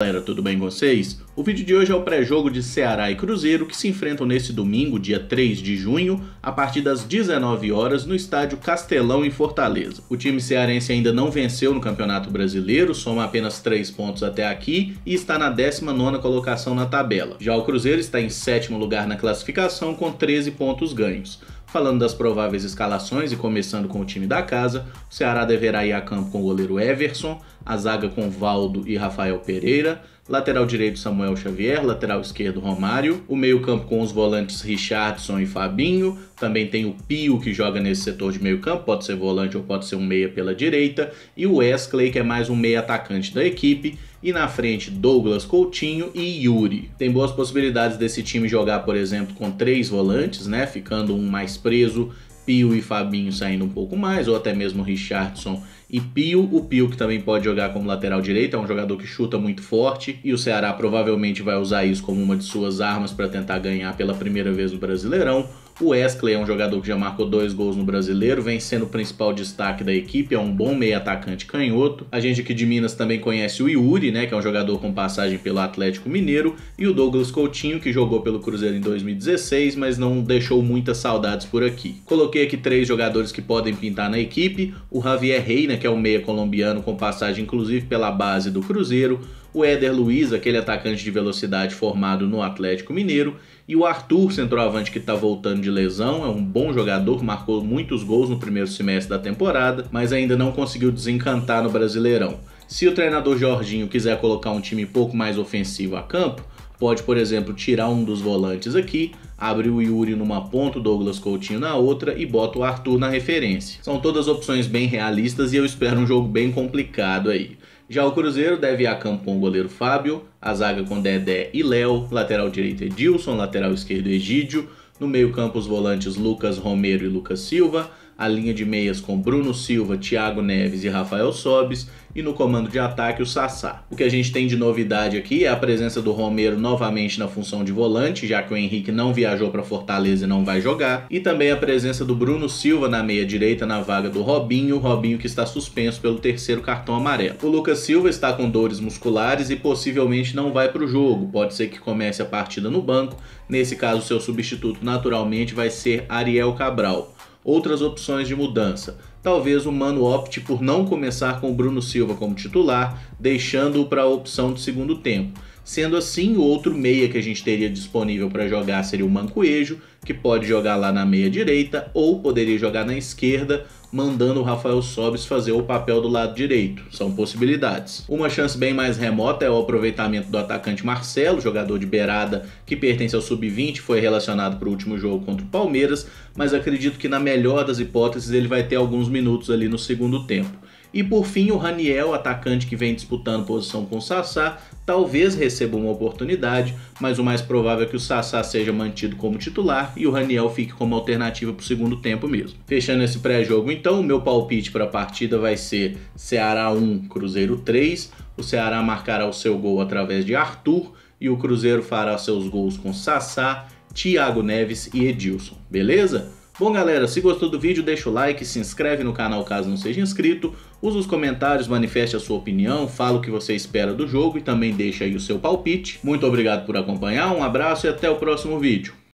Galera, tudo bem com vocês? O vídeo de hoje é o pré-jogo de Ceará e Cruzeiro que se enfrentam nesse domingo, dia 3 de junho, a partir das 19 horas no estádio Castelão em Fortaleza. O time cearense ainda não venceu no Campeonato Brasileiro, soma apenas 3 pontos até aqui e está na 19ª colocação na tabela. Já o Cruzeiro está em sétimo lugar na classificação com 13 pontos ganhos. Falando das prováveis escalações e começando com o time da casa, o Ceará deverá ir a campo com o goleiro Everson, a zaga com Valdo e Rafael Pereira, lateral direito Samuel Xavier, lateral esquerdo Romário, o meio-campo com os volantes Richardson e Fabinho, também tem o Pio que joga nesse setor de meio-campo, pode ser volante ou pode ser um meia pela direita, e o Wesley que é mais um meia atacante da equipe, e na frente Douglas Coutinho e Yuri. Tem boas possibilidades desse time jogar, por exemplo, com três volantes, né, ficando um mais preso, Pio e Fabinho saindo um pouco mais, ou até mesmo Richardson e Pio. O Pio que também pode jogar como lateral direito, é um jogador que chuta muito forte e o Ceará provavelmente vai usar isso como uma de suas armas para tentar ganhar pela primeira vez no Brasileirão. O Wesley é um jogador que já marcou dois gols no Brasileiro, vem sendo o principal destaque da equipe, é um bom meio atacante canhoto. A gente aqui de Minas também conhece o Yuri, né, que é um jogador com passagem pelo Atlético Mineiro, e o Douglas Coutinho, que jogou pelo Cruzeiro em 2016, mas não deixou muitas saudades por aqui. Coloquei aqui três jogadores que podem pintar na equipe, o Javier Reina, que é o um meia colombiano com passagem inclusive pela base do Cruzeiro, o Éder Luiz, aquele atacante de velocidade formado no Atlético Mineiro, e o Arthur, centroavante que está voltando de lesão, é um bom jogador, marcou muitos gols no primeiro semestre da temporada, mas ainda não conseguiu desencantar no Brasileirão. Se o treinador Jorginho quiser colocar um time pouco mais ofensivo a campo, pode, por exemplo, tirar um dos volantes aqui, abre o Yuri numa ponta, o Douglas Coutinho na outra e bota o Arthur na referência. São todas opções bem realistas e eu espero um jogo bem complicado aí. Já o Cruzeiro deve ir a campo com o goleiro Fábio, a zaga com Dedé e Léo, lateral direito Edilson, lateral esquerdo Egídio, no meio campo os volantes Lucas Romero e Lucas Silva, a linha de meias com Bruno Silva, Thiago Neves e Rafael Sobis e no comando de ataque o Sassá. O que a gente tem de novidade aqui é a presença do Romero novamente na função de volante, já que o Henrique não viajou para Fortaleza e não vai jogar, e também a presença do Bruno Silva na meia direita na vaga do Robinho, Robinho que está suspenso pelo terceiro cartão amarelo. O Lucas Silva está com dores musculares e possivelmente não vai para o jogo, pode ser que comece a partida no banco, nesse caso seu substituto naturalmente vai ser Ariel Cabral outras opções de mudança talvez o Mano opte por não começar com o Bruno Silva como titular, deixando-o para a opção de segundo tempo. Sendo assim, o outro meia que a gente teria disponível para jogar seria o Mancoejo, que pode jogar lá na meia direita ou poderia jogar na esquerda, mandando o Rafael Sobis fazer o papel do lado direito. São possibilidades. Uma chance bem mais remota é o aproveitamento do atacante Marcelo, jogador de beirada que pertence ao sub-20, foi relacionado para o último jogo contra o Palmeiras, mas acredito que na melhor das hipóteses ele vai ter alguns alguns minutos ali no segundo tempo. E por fim, o Raniel, atacante que vem disputando posição com o Sassá, talvez receba uma oportunidade, mas o mais provável é que o Sassá seja mantido como titular e o Raniel fique como alternativa para o segundo tempo mesmo. Fechando esse pré-jogo, então, o meu palpite para a partida vai ser Ceará 1, Cruzeiro 3. O Ceará marcará o seu gol através de Arthur e o Cruzeiro fará seus gols com Sassá, Thiago Neves e Edilson, beleza? Bom galera, se gostou do vídeo deixa o like, se inscreve no canal caso não seja inscrito, usa os comentários, manifeste a sua opinião, fala o que você espera do jogo e também deixa aí o seu palpite. Muito obrigado por acompanhar, um abraço e até o próximo vídeo.